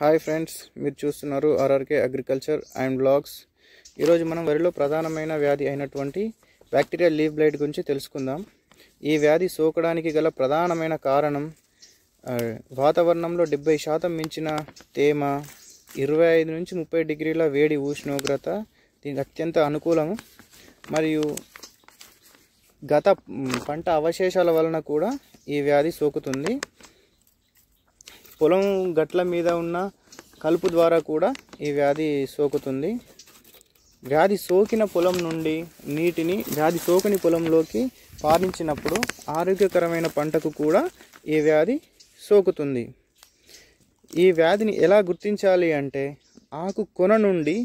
hi friends మీరు చూస్తున్నారు RRK agriculture and blogs ఈరోజు మనం వరిలో ప్రధానమైన వ్యాధి అయినటువంటి బ్యాక్టీరియా లీవ్ బ్లైట్ గురించి తెలుసుకుందాం ఈ వ్యాధి సోకడానికి గల ప్రధానమైన కారణం వాతావరణంలో డెబ్బై శాతం మించిన తేమ ఇరవై ఐదు నుంచి ముప్పై డిగ్రీల వేడి ఉష్ణోగ్రత దీనికి అత్యంత అనుకూలం మరియు గత పంట అవశేషాల వలన కూడా ఈ వ్యాధి సోకుతుంది పొలం గట్ల మీద ఉన్న కలుపు ద్వారా కూడా ఈ వ్యాధి సోకుతుంది వ్యాధి సోకిన పొలం నుండి నీటిని వ్యాధి సోకని పొలంలోకి పారించినప్పుడు ఆరోగ్యకరమైన పంటకు కూడా ఈ వ్యాధి సోకుతుంది ఈ వ్యాధిని ఎలా గుర్తించాలి అంటే ఆకు కొన నుండి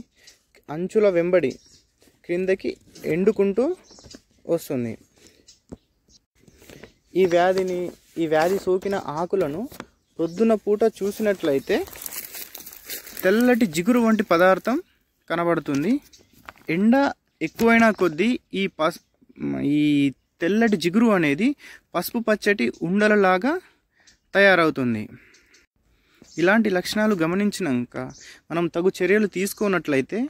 అంచుల వెంబడి క్రిందకి ఎండుకుంటూ వస్తుంది ఈ వ్యాధిని ఈ వ్యాధి సోకిన ఆకులను పొద్దున పూట చూసినట్లయితే తెల్లటి జిగురు వంటి పదార్థం కనబడుతుంది ఎండ ఎక్కువైనా కొద్దీ ఈ పస్ ఈ తెల్లటి జిగురు అనేది పసుపు పచ్చటి ఉండలలాగా తయారవుతుంది ఇలాంటి లక్షణాలు గమనించినాక మనం తగు చర్యలు తీసుకున్నట్లయితే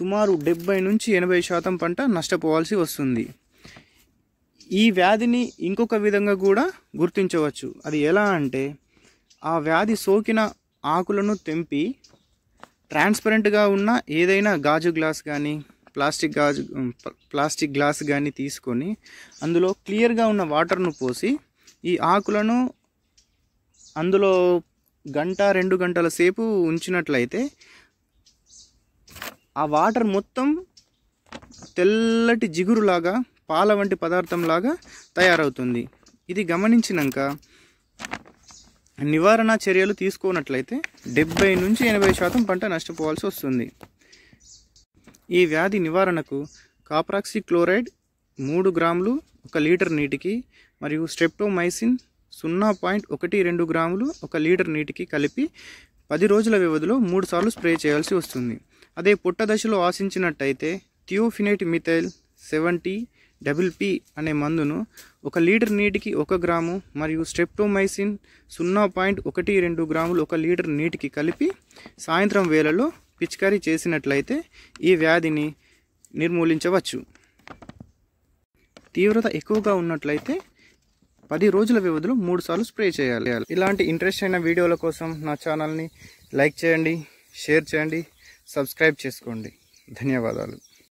సుమారు డెబ్బై నుంచి ఎనభై శాతం పంట నష్టపోవాల్సి వస్తుంది ఈ వ్యాధిని ఇంకొక విధంగా కూడా గుర్తించవచ్చు అది ఎలా అంటే ఆ వ్యాధి సోకిన ఆకులను తెంపి ట్రాన్స్పరెంట్గా ఉన్న ఏదైనా గాజు గ్లాస్ కానీ ప్లాస్టిక్ గాజు ప్లాస్టిక్ గ్లాస్ కానీ తీసుకొని అందులో క్లియర్గా ఉన్న వాటర్ను పోసి ఈ ఆకులను అందులో గంట రెండు గంటల సేపు ఉంచినట్లయితే ఆ వాటర్ మొత్తం తెల్లటి జిగురులాగా పాల వంటి పదార్థంలాగా తయారవుతుంది ఇది గమనించినాక నివారణ చర్యలు తీసుకోనట్లయితే డెబ్బై నుంచి ఎనభై శాతం పంట నష్టపోవాల్సి వస్తుంది ఈ వ్యాధి నివారణకు కాప్రాక్సీ క్లోరైడ్ మూడు గ్రాములు ఒక లీటర్ నీటికి మరియు స్ట్రెప్టోమైసిన్ సున్నా పాయింట్ ఒకటి రెండు గ్రాములు ఒక లీటర్ నీటికి కలిపి పది రోజుల వ్యవధిలో మూడు సార్లు స్ప్రే చేయాల్సి వస్తుంది అదే పుట్ట దశలో ఆశించినట్టయితే thiophanate methyl seventy double P అనే మందును ఒక లీటర్ నీటికి ఒక గ్రాము మరియు స్ట్రెప్టోమైసిన్ సున్నా పాయింట్ ఒకటి రెండు గ్రాములు ఒక లీటర్ నీటికి కలిపి సాయంత్రం వేళలో పిచికారీ చేసినట్లయితే ఈ వ్యాధిని నిర్మూలించవచ్చు తీవ్రత ఎక్కువగా ఉన్నట్లయితే పది రోజుల వ్యవధిలో మూడుసార్లు స్ప్రే చేయాలి ఇలాంటి ఇంట్రెస్ట్ అయిన వీడియోల కోసం నా ఛానల్ని లైక్ చేయండి షేర్ చేయండి సబ్స్క్రైబ్ చేసుకోండి ధన్యవాదాలు